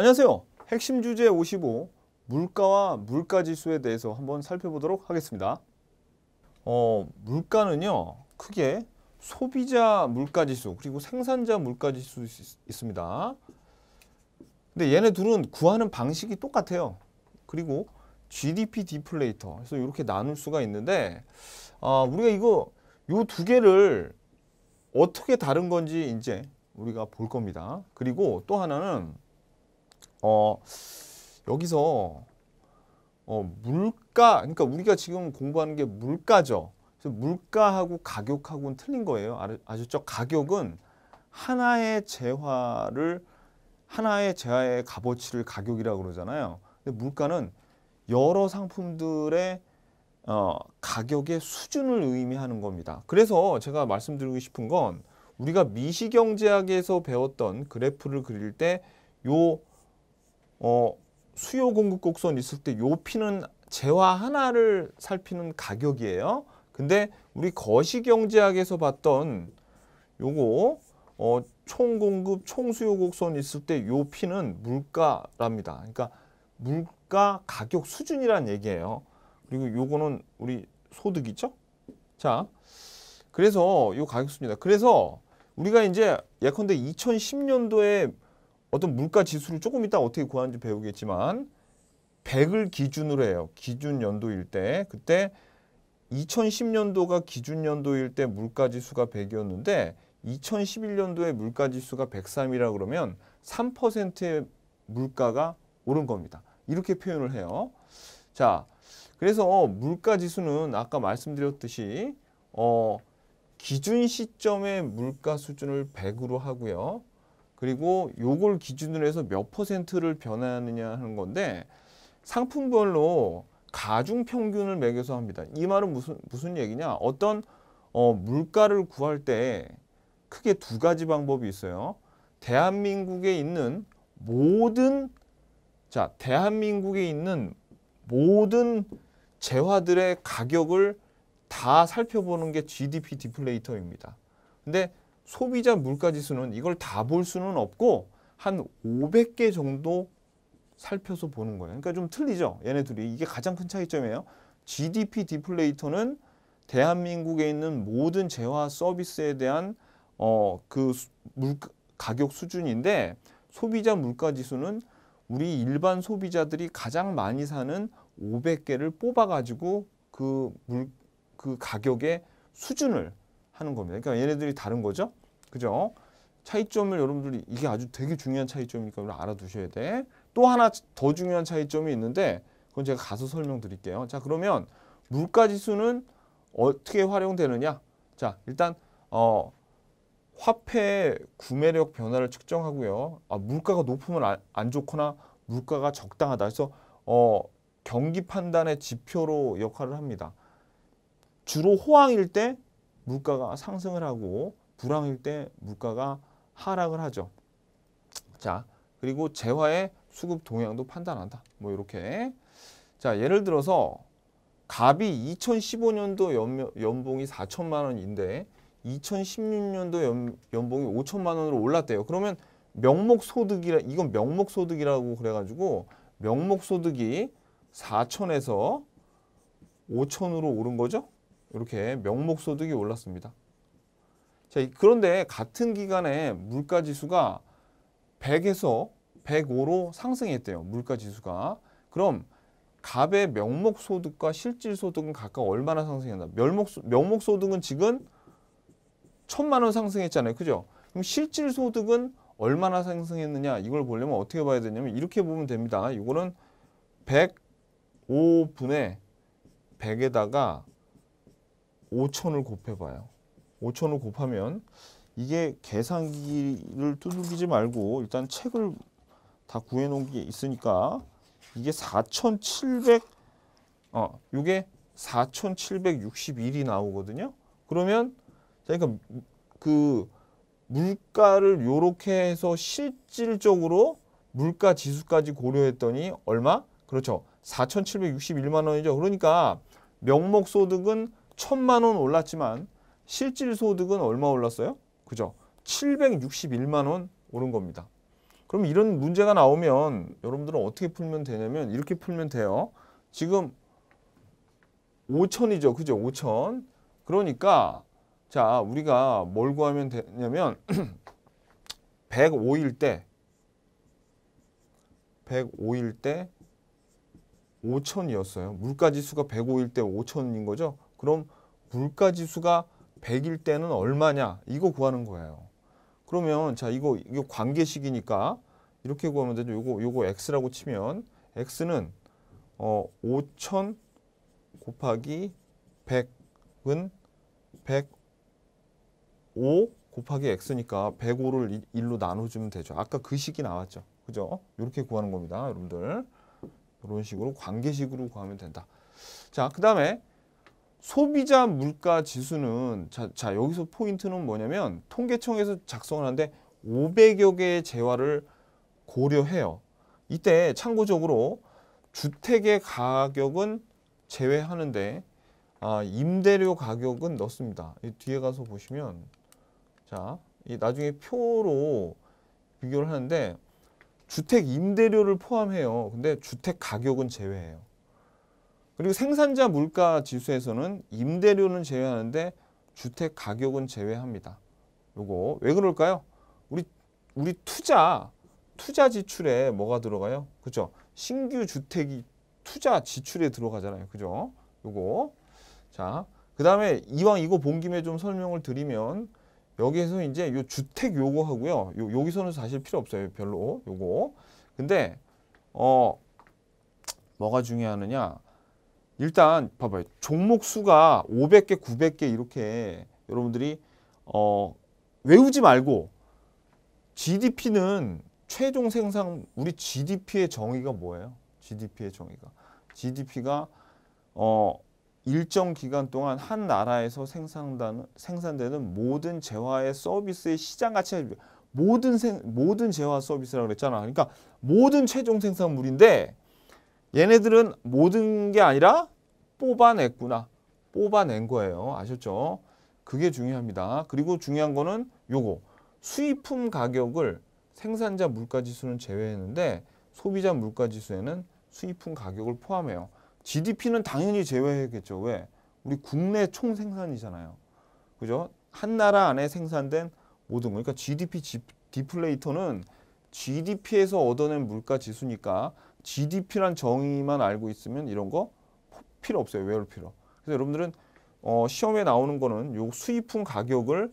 안녕하세요. 핵심 주제 55 물가와 물가 지수에 대해서 한번 살펴보도록 하겠습니다. 어, 물가는요. 크게 소비자 물가 지수 그리고 생산자 물가 지수 있습니다. 근데 얘네 둘은 구하는 방식이 똑같아요. 그리고 GDP 디플레이터. 그래서 이렇게 나눌 수가 있는데 아, 우리가 이거 요 두 개를 어떻게 다른 건지 이제 우리가 볼 겁니다. 그리고 또 하나는 어, 여기서 어, 물가, 그러니까 우리가 지금 공부하는 게 물가죠. 물가하고 가격하고는 틀린 거예요. 아셨죠? 가격은 하나의 재화를 하나의 재화의 값어치를 가격이라고 그러잖아요. 근데 물가는 여러 상품들의 어, 가격의 수준을 의미하는 겁니다. 그래서 제가 말씀드리고 싶은 건 우리가 미시경제학에서 배웠던 그래프를 그릴 때요 어, 수요 공급 곡선 있을 때요 피는 재화 하나를 살피는 가격이에요. 근데 우리 거시경제학에서 봤던 요거 어, 총 공급 총 수요 곡선 있을 때요 피는 물가랍니다. 그러니까 물가 가격 수준이란 얘기예요. 그리고 요거는 우리 소득이죠. 자, 그래서 요 가격 수준이다. 그래서 우리가 이제 예컨대 2010년도에 어떤 물가 지수를 조금 이따 어떻게 구하는지 배우겠지만 100을 기준으로 해요. 기준 연도일 때 그때 2010년도가 기준 연도일 때 물가 지수가 100이었는데 2011년도에 물가 지수가 103이라 그러면 3%의 물가가 오른 겁니다. 이렇게 표현을 해요. 자, 그래서 어, 물가 지수는 아까 말씀드렸듯이 어, 기준 시점의 물가 수준을 100으로 하고요. 그리고 요걸 기준으로 해서 몇 퍼센트를 변하느냐 화 하는 건데 상품별로 가중 평균을 매겨서 합니다. 이 말은 무슨 무슨 얘기냐? 어떤 어, 물가를 구할 때 크게 두 가지 방법이 있어요. 대한민국에 있는 모든 자, 대한민국에 있는 모든 재화들의 가격을 다 살펴보는 게 GDP 디플레이터입니다. 근데 소비자 물가지수는 이걸 다 볼 수는 없고 한 500개 정도 살펴서 보는 거예요. 그러니까 좀 틀리죠. 얘네 둘이. 이게 가장 큰 차이점이에요. GDP 디플레이터는 대한민국에 있는 모든 재화 서비스에 대한 어, 그 물가, 가격 수준인데 소비자 물가지수는 우리 일반 소비자들이 가장 많이 사는 500개를 뽑아가지고 그, 물, 그 가격의 수준을 하는 겁니다. 그러니까 얘네들이 다른 거죠. 그죠? 차이점을 여러분들이 이게 아주 되게 중요한 차이점이니까 알아두셔야 돼. 또 하나 더 중요한 차이점이 있는데 그건 제가 가서 설명드릴게요. 자 그러면 물가지수는 어떻게 활용되느냐? 자 일단 어 화폐 구매력 변화를 측정하고요. 아, 물가가 높으면 안, 안 좋거나 물가가 적당하다. 그래서 어 경기 판단의 지표로 역할을 합니다. 주로 호황일 때 물가가 상승을 하고 불황일 때 물가가 하락을 하죠. 자, 그리고 재화의 수급 동향도 판단한다. 뭐 이렇게. 자, 예를 들어서 갑이 2015년도 연, 봉이 4천만 원인데 2016년도 연, 연봉이 5천만 원으로 올랐대요. 그러면 명목 소득이라 이건 명목 소득이라고 그래 가지고 명목 소득이 4천에서 5천으로 오른 거죠? 이렇게 명목 소득이 올랐습니다. 자, 그런데 같은 기간에 물가 지수가 100에서 105로 상승했대요. 물가 지수가. 그럼 갑의 명목 소득과 실질 소득은 각각 얼마나 상승했나? 명목 소득은 지금 천만 원 상승했잖아요. 그죠? 그럼 실질 소득은 얼마나 상승했느냐? 이걸 보려면 어떻게 봐야 되냐면 이렇게 보면 됩니다. 이거는 105분의 100에다가 5천을 곱해봐요. 5천을 곱하면 이게 계산기를 두들기지 말고 일단 책을 다 구해놓은 게 있으니까 이게 4,700 어, 이게 4,761이 나오거든요. 그러면 그러니까 그 물가를 요렇게 해서 실질적으로 물가 지수까지 고려했더니 얼마? 그렇죠. 4,761만 원이죠. 그러니까 명목 소득은 천만 원 올랐지만 실질 소득은 얼마 올랐어요? 그죠? 761만 원 오른 겁니다. 그럼 이런 문제가 나오면 여러분들은 어떻게 풀면 되냐면 이렇게 풀면 돼요. 지금 5천이죠. 그죠? 5천. 그러니까 자 우리가 뭘 구하면 되냐면 105일 때 105일 때 5천이었어요. 물가지수가 105일 때 5천인 거죠. 그럼 물가 지수가 100일 때는 얼마냐 이거 구하는 거예요. 그러면 자 이거 이거 관계식이니까 이렇게 구하면 되죠. 요거 요거 x라고 치면 x는 어5000 곱하기 100은 105 곱하기 x니까 105를 1로 나눠주면 되죠. 아까 그 식이 나왔죠. 그죠? 이렇게 구하는 겁니다. 여러분들. 이런 식으로 관계식으로 구하면 된다. 자, 그 다음에 소비자 물가 지수는 자, 자 여기서 포인트는 뭐냐면 통계청에서 작성을 하는데 500여 개의 재화를 고려해요. 이때 참고적으로 주택의 가격은 제외하는데 아, 임대료 가격은 넣습니다. 뒤에 가서 보시면 자, 나중에 표로 비교를 하는데 주택 임대료를 포함해요. 근데 주택 가격은 제외해요. 그리고 생산자 물가 지수에서는 임대료는 제외하는데 주택 가격은 제외합니다. 요거 왜 그럴까요? 우리 우리 투자 투자 지출에 뭐가 들어가요? 그죠? 신규 주택이 투자 지출에 들어가잖아요. 그죠? 요거 자, 그다음에 이왕 이거 본 김에 좀 설명을 드리면 여기에서 이제 요 주택 요거 하고요. 요 여기서는 사실 필요 없어요. 별로 요거. 근데 어 뭐가 중요하느냐? 일단 봐봐요. 종목 수가 500개, 900개 이렇게 여러분들이 어, 외우지 말고 GDP는 최종 생산 우리 GDP의 정의가 뭐예요? GDP의 정의가 GDP가 어, 일정 기간 동안 한 나라에서 생산되는, 생산되는 모든 재화의 서비스의 시장 가치 모든 생, 모든 재화 서비스라고 그랬잖아. 그러니까 모든 최종 생산물인데 얘네들은 모든 게 아니라 뽑아냈구나. 뽑아낸 거예요. 아셨죠? 그게 중요합니다. 그리고 중요한 거는 요거. 수입품 가격을 생산자 물가지수는 제외했는데 소비자 물가지수에는 수입품 가격을 포함해요. GDP는 당연히 제외했겠죠. 왜? 우리 국내 총생산이잖아요. 그죠? 한 나라 안에 생산된 모든 거. 그러니까 GDP 디플레이터는 GDP에서 얻어낸 물가지수니까 GDP란 정의만 알고 있으면 이런 거 뭐 필요 없어요. 외울 필요. 그래서 여러분들은 어, 시험에 나오는 거는 요 수입품 가격을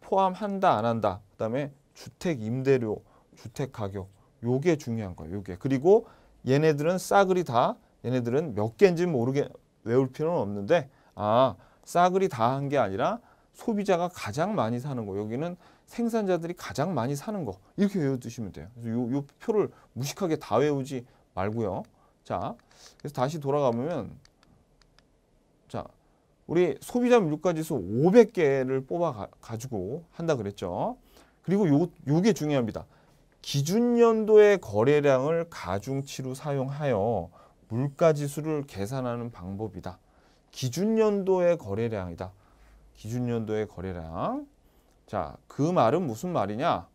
포함한다 안 한다. 그다음에 주택 임대료, 주택 가격. 요게 중요한 거예요. 요게. 그리고 얘네들은 싸그리 다 얘네들은 몇 개인지는 모르게 외울 필요는 없는데 아, 싸그리 다 한 게 아니라 소비자가 가장 많이 사는 거. 여기는 생산자들이 가장 많이 사는 거. 이렇게 외워두시면 돼요. 그래서 요, 요 표를 무식하게 다 외우지 말고요. 자, 그래서 다시 돌아가면 자, 우리 소비자 물가지수 500개를 뽑아 가지고 한다 그랬죠. 그리고 요 요게 중요합니다. 기준 연도의 거래량을 가중치로 사용하여 물가지수를 계산하는 방법이다. 기준 연도의 거래량이다. 기준 연도의 거래량. 자, 그 말은 무슨 말이냐?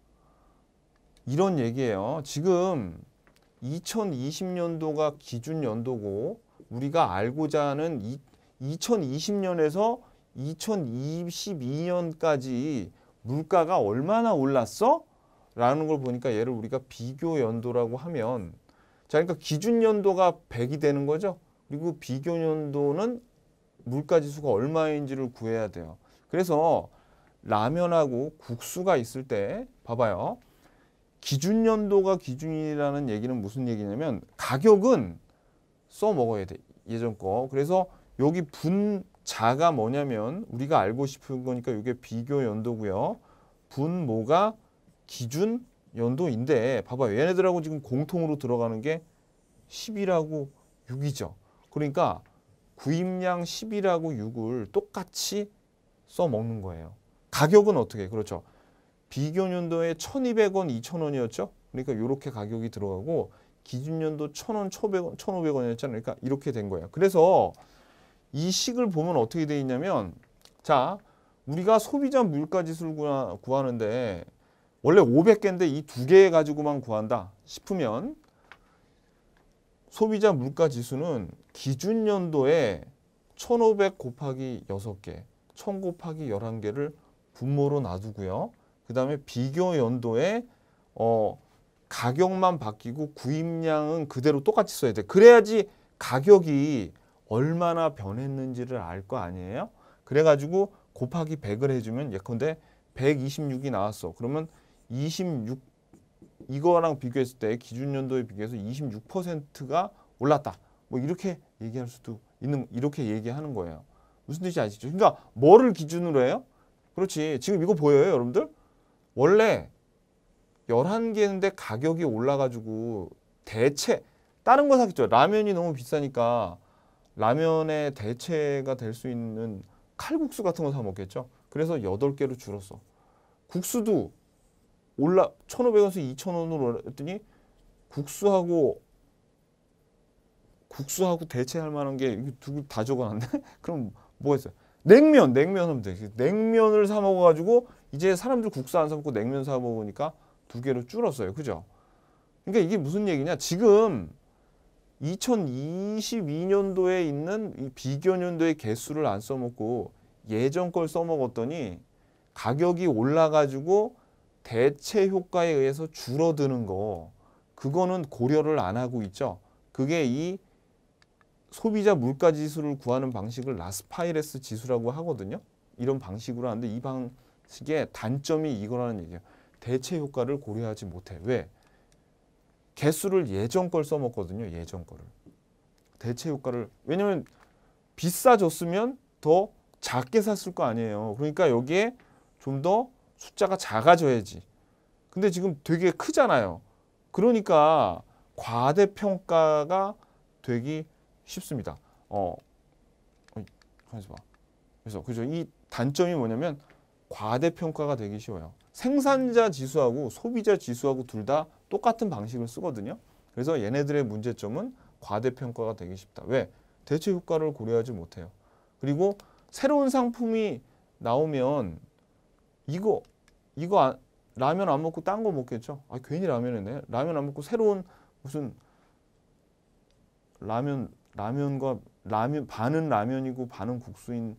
이런 얘기예요. 지금 2020년도가 기준 연도고 우리가 알고자 하는 이, 2020년에서 2022년까지 물가가 얼마나 올랐어? 라는 걸 보니까 얘를 우리가 비교 연도라고 하면 자 그러니까 기준 연도가 100이 되는 거죠. 그리고 비교 연도는 물가 지수가 얼마인지를 구해야 돼요. 그래서 라면하고 국수가 있을 때 봐봐요. 기준 연도가 기준이라는 얘기는 무슨 얘기냐면 가격은 써 먹어야 돼. 예전 거. 그래서 여기 분자가 뭐냐면 우리가 알고 싶은 거니까 이게 비교 연도고요. 분모가 기준 연도인데 봐봐 얘네들하고 지금 공통으로 들어가는 게 10이라고 6이죠. 그러니까 구입량 10이라고 6을 똑같이 써먹는 거예요. 가격은 어떻게? 그렇죠. 비교연도에 1200원, 2000원이었죠. 그러니까 이렇게 가격이 들어가고 기준연도 1000원, 1500원, 1500원이었잖아요. 그러니까 이렇게 된 거예요. 그래서 이 식을 보면 어떻게 돼 있냐면 자, 우리가 소비자 물가지수를 구하는데 원래 500개인데 이 두 개 가지고만 구한다 싶으면 소비자 물가지수는 기준연도에1500 곱하기 6개, 1000 곱하기 11개를 분모로 놔두고요. 그 다음에 비교 연도에 어, 가격만 바뀌고 구입량은 그대로 똑같이 써야 돼. 그래야지 가격이 얼마나 변했는지를 알 거 아니에요? 그래가지고 곱하기 100을 해주면 예컨대 126이 나왔어. 그러면 26 이거랑 비교했을 때 기준 연도에 비교해서 26%가 올랐다. 뭐 이렇게 얘기할 수도 있는 이렇게 얘기하는 거예요. 무슨 뜻인지 아시죠? 그러니까 뭐를 기준으로 해요? 그렇지. 지금 이거 보여요, 여러분들? 원래 11개인데 가격이 올라가지고 대체 다른 거 사겠죠. 라면이 너무 비싸니까 라면의 대체가 될 수 있는 칼국수 같은 거 사 먹겠죠. 그래서 8개로 줄었어. 국수도 올라 1,500원에서 2,000원으로 했더니 국수하고 국수하고 대체할 만한 게 이거 두개다 적어놨네. 그럼 뭐겠어요? 냉면, 냉면 하면 되지. 냉면을 사 먹어가지고 이제 사람들 국수 안사 먹고 냉면 사 먹으니까 두 개로 줄었어요. 그죠? 그러니까 이게 무슨 얘기냐? 지금 2022년도에 있는 비견년도의 개수를 안 써먹고 예전 걸 써먹었더니 가격이 올라가지고 대체 효과에 의해서 줄어드는 거 그거는 고려를 안 하고 있죠. 그게 이 소비자 물가 지수를 구하는 방식을 라스파이레스 지수라고 하거든요. 이런 방식으로 하는데 이방 이게 단점이 이거라는 얘기예요. 대체 효과를 고려하지 못해. 왜? 개수를 예전 걸 써먹거든요. 예전 거를. 대체 효과를. 왜냐면 비싸졌으면 더 작게 샀을 거 아니에요. 그러니까 여기에 좀 더 숫자가 작아져야지. 근데 지금 되게 크잖아요. 그러니까 과대평가가 되기 쉽습니다. 어, 가만있 봐. 그래서 그죠? 이 단점이 뭐냐면 과대평가가 되기 쉬워요. 생산자 지수하고 소비자 지수하고 둘 다 똑같은 방식을 쓰거든요. 그래서 얘네들의 문제점은 과대평가가 되기 쉽다. 왜? 대체 효과를 고려하지 못해요. 그리고 새로운 상품이 나오면 이거 이거 아, 라면 안 먹고 딴 거 먹겠죠. 아 괜히 라면이네. 라면 안 먹고 새로운 무슨 라면 라면과 라면 반은 라면이고 반은 국수인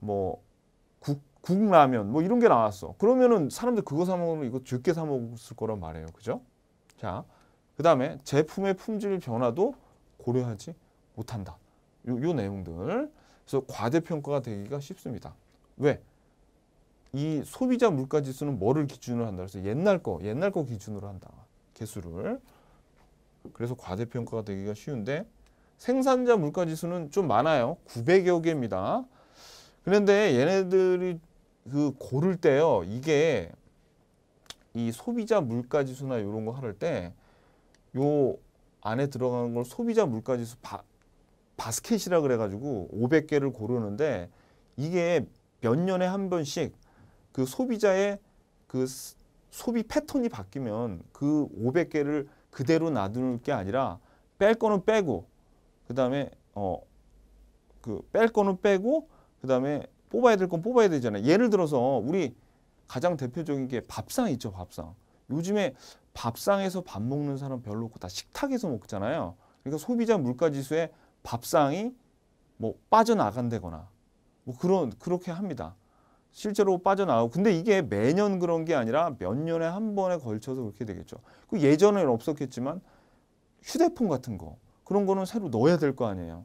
뭐국 국라면 뭐 이런 게 나왔어. 그러면은 사람들 그거 사 먹으면 이거 적게 사먹을 거란 말이에요. 그죠? 자, 그 다음에 제품의 품질 변화도 고려하지 못한다. 요, 요 내용들. 그래서 과대평가가 되기가 쉽습니다. 왜? 이 소비자 물가지수는 뭐를 기준으로 한다? 그래서 옛날 거, 옛날 거 기준으로 한다. 개수를. 그래서 과대평가가 되기가 쉬운데 생산자 물가지수는 좀 많아요. 900여 개입니다. 그런데 얘네들이 그 고를 때요. 이게 이 소비자 물가 지수나 이런 거 할때요 안에 들어가는 걸 소비자 물가 지수 바, 바스켓이라 그래 가지고 500개를 고르는데 이게 몇 년에 한 번씩 그 소비자의 그 소비 패턴이 바뀌면 그 500개를 그대로 놔둘 게 아니라 뺄 거는 빼고 그다음에 어 그 뺄 거는 빼고 그다음에 뽑아야 될 건 뽑아야 되잖아요. 예를 들어서 우리 가장 대표적인 게 밥상 있죠, 밥상. 요즘에 밥상에서 밥 먹는 사람 별로 없고 다 식탁에서 먹잖아요. 그러니까 소비자 물가지수에 밥상이 뭐 빠져나간다거나 뭐 그런 그렇게 합니다. 실제로 빠져나오고 근데 이게 매년 그런 게 아니라 몇 년에 한 번에 걸쳐서 그렇게 되겠죠. 그 예전에는 없었겠지만 휴대폰 같은 거 그런 거는 새로 넣어야 될 거 아니에요.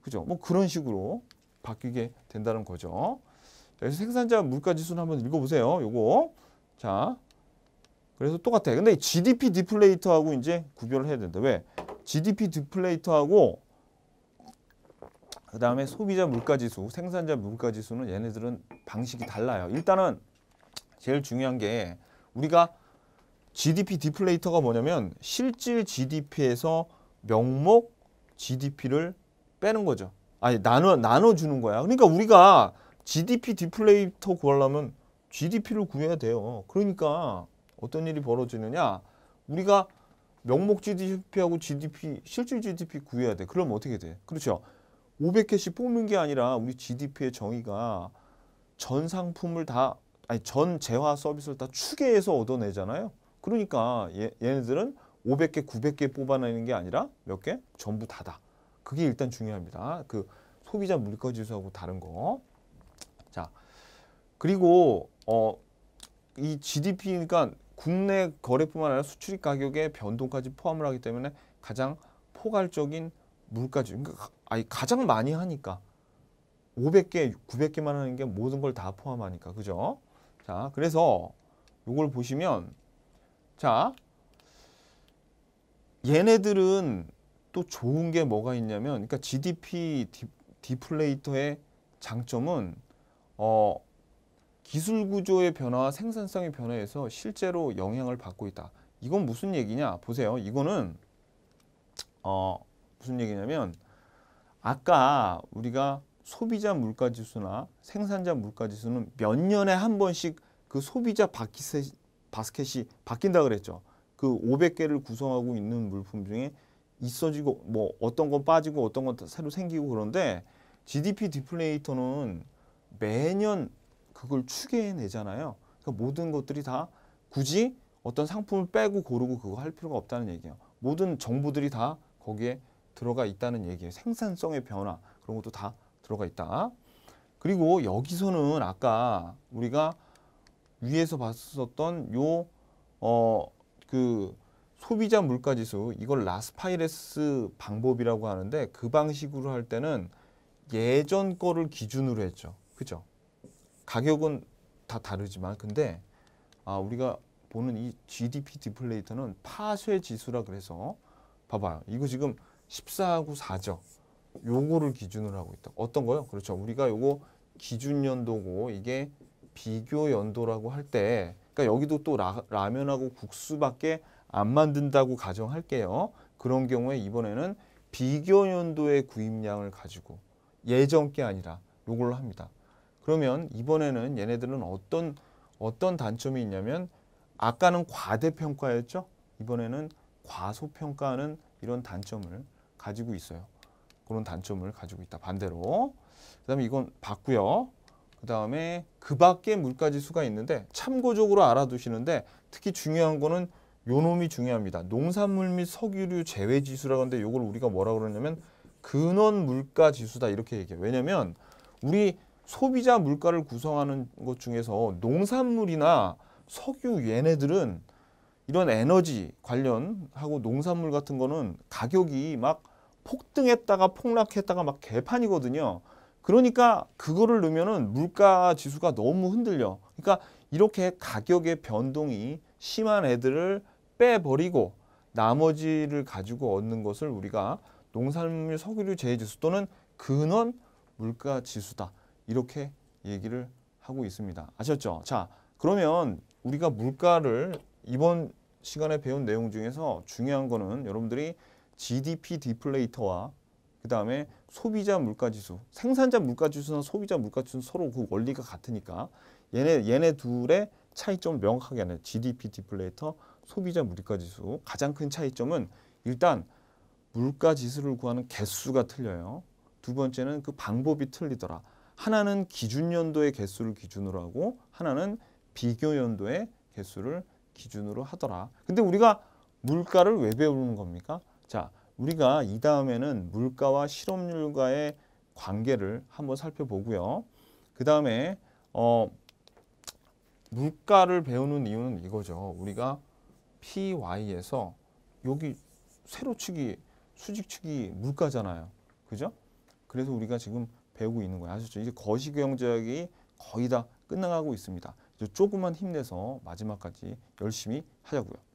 그죠? 뭐 그런 식으로 바뀌게 된다는 거죠. 여기서 생산자 물가지수는 한번 읽어보세요. 요거. 자, 그래서 똑같아. 근데 GDP 디플레이터하고 이제 구별을 해야 된다. 왜? GDP 디플레이터하고 그 다음에 소비자 물가지수, 생산자 물가지수는 얘네들은 방식이 달라요. 일단은 제일 중요한 게 우리가 GDP 디플레이터가 뭐냐면 실질 GDP에서 명목 GDP를 빼는 거죠. 아니 나눠 나눠 주는 거야. 그러니까 우리가 GDP 디플레이터 구하려면 GDP를 구해야 돼요. 그러니까 어떤 일이 벌어지느냐? 우리가 명목 GDP하고 GDP 실질 GDP 구해야 돼. 그럼 어떻게 돼? 그렇죠. 500개씩 뽑는 게 아니라 우리 GDP의 정의가 전 상품을 다 아니 전 재화 서비스를 다 추계해서 얻어내잖아요. 그러니까 얘, 얘네들은 500개, 900개 뽑아내는 게 아니라 몇 개? 전부 다다. 그게 일단 중요합니다. 그 소비자 물가 지수하고 다른 거. 자, 그리고 어, 이 GDP니까 그러니까 국내 거래뿐만 아니라 수출입 가격의 변동까지 포함을 하기 때문에 가장 포괄적인 물가지 그러니까 아니 가장 많이 하니까 500개, 900개만 하는 게 모든 걸 다 포함하니까 그죠? 자, 그래서 이걸 보시면 자 얘네들은 또 좋은 게 뭐가 있냐면 그러니까 GDP 디, 디플레이터의 장점은 어, 기술 구조의 변화와 생산성의 변화에서 실제로 영향을 받고 있다. 이건 무슨 얘기냐? 보세요. 이거는 어, 무슨 얘기냐면 아까 우리가 소비자 물가지수나 생산자 물가지수는 몇 년에 한 번씩 그 소비자 바스켓이 바뀐다 그랬죠. 그 500개를 구성하고 있는 물품 중에 있어지고 뭐 어떤 건 빠지고 어떤 건 새로 생기고 그런데 GDP 디플레이터는 매년 그걸 추계해내잖아요. 그러니까 모든 것들이 다 굳이 어떤 상품을 빼고 고르고 그거 할 필요가 없다는 얘기예요. 모든 정보들이 다 거기에 들어가 있다는 얘기예요. 생산성의 변화 그런 것도 다 들어가 있다. 그리고 여기서는 아까 우리가 위에서 봤었던 요어그 소비자 물가지수 이걸 라스파이레스 방법이라고 하는데 그 방식으로 할 때는 예전 거를 기준으로 했죠. 그죠? 가격은 다 다르지만 근데 아 우리가 보는 이 GDP 디플레이터는 파쇄 지수라 그래서 봐봐요. 이거 지금 14하고 4죠. 요거를 기준으로 하고 있다. 어떤 거요? 그렇죠. 우리가 요거 기준 연도고 이게 비교 연도라고 할 때 그러니까 여기도 또 라, 라면하고 국수밖에 안 만든다고 가정할게요. 그런 경우에 이번에는 비교연도의 구입량을 가지고 예전 게 아니라 요걸로 합니다. 그러면 이번에는 얘네들은 어떤 어떤 단점이 있냐면 아까는 과대평가였죠. 이번에는 과소평가하는 이런 단점을 가지고 있어요. 그런 단점을 가지고 있다. 반대로. 그 다음에 이건 봤고요. 그 다음에 그 밖에 물가지수가 있는데 참고적으로 알아두시는데 특히 중요한 거는 요 놈이 중요합니다. 농산물 및 석유류 제외 지수라고 하는데 이걸 우리가 뭐라 고 그러냐면 근원 물가 지수다 이렇게 얘기해요. 왜냐면 우리 소비자 물가를 구성하는 것 중에서 농산물이나 석유 얘네들은 이런 에너지 관련하고 농산물 같은 거는 가격이 막 폭등했다가 폭락했다가 막 개판이거든요. 그러니까 그거를 넣으면은 물가 지수가 너무 흔들려. 그러니까 이렇게 가격의 변동이 심한 애들을 빼버리고 나머지를 가지고 얻는 것을 우리가 농산물 석유류 재해지수 또는 근원 물가지수다. 이렇게 얘기를 하고 있습니다. 아셨죠? 자, 그러면 우리가 물가를 이번 시간에 배운 내용 중에서 중요한 거는 여러분들이 GDP 디플레이터와 그 다음에 소비자 물가지수, 생산자 물가지수나 소비자 물가지수는 서로 그 원리가 같으니까 얘네, 얘네 둘의 차이점을 명확하게 하는 GDP 디플레이터, 소비자 물가 지수 가장 큰 차이점은 일단 물가 지수를 구하는 개수가 틀려요. 두 번째는 그 방법이 틀리더라. 하나는 기준 연도의 개수를 기준으로 하고 하나는 비교 연도의 개수를 기준으로 하더라. 근데 우리가 물가를 왜 배우는 겁니까? 자, 우리가 이 다음에는 물가와 실업률과의 관계를 한번 살펴보고요. 그 다음에 어, 물가를 배우는 이유는 이거죠. 우리가 PY에서 여기 세로축이 수직축이 물가잖아요. 그죠? 그래서 우리가 지금 배우고 있는 거예요. 아셨죠? 이제 거시경제학이 거의 다 끝나가고 있습니다. 이제 조금만 힘내서 마지막까지 열심히 하자고요.